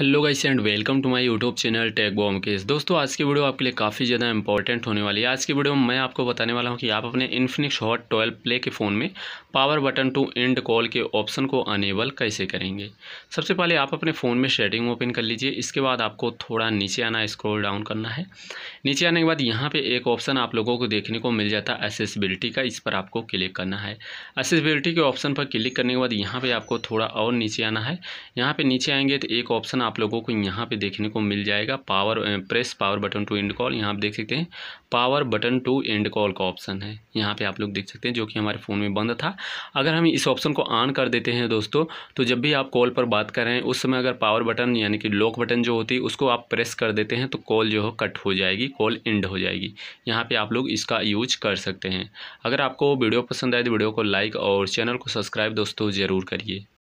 hello guys and welcome to my YouTube channel tech bomb case दोस्तों आज की video आपके लिए काफ़ी ज़्यादा इंपॉर्टेंट होने वाली है आज की वीडियो में मैं आपको बताने वाला हूं कि आप अपने इन्फिनिक्स हॉट ट्वेल्व प्ले के फ़ोन में power button to end call के ऑप्शन को अनेबल कैसे करेंगे सबसे पहले आप अपने फ़ोन में शेडिंग ओपन कर लीजिए इसके बाद आपको थोड़ा नीचे आना स्क्रोल डाउन करना है नीचे आने के बाद यहाँ पर एक ऑप्शन आप लोगों को देखने को मिल जाता है एसेसबिलिटी का इस पर आपको क्लिक करना है एसेसबिलिटी के ऑप्शन पर क्लिक करने के बाद यहाँ पर आपको थोड़ा और नीचे आना है यहाँ पर नीचे आएंगे तो एक ऑप्शन आप लोगों को यहाँ पे देखने को मिल जाएगा power press power button to end call यहाँ आप देख सकते हैं power button to end call का ऑप्शन है यहाँ पे आप लोग देख सकते हैं जो कि हमारे फ़ोन में बंद था अगर हम इस ऑप्शन को ऑन कर देते हैं दोस्तों तो जब भी आप कॉल पर बात कर रहे हैं उस समय अगर पावर बटन यानी कि लॉक बटन जो होती है उसको आप प्रेस कर देते हैं तो कॉल जो है कट हो जाएगी कॉल एंड हो जाएगी यहाँ पर आप लोग इसका यूज कर सकते हैं अगर आपको वीडियो पसंद आए तो वीडियो को लाइक और चैनल को सब्सक्राइब दोस्तों ज़रूर करिए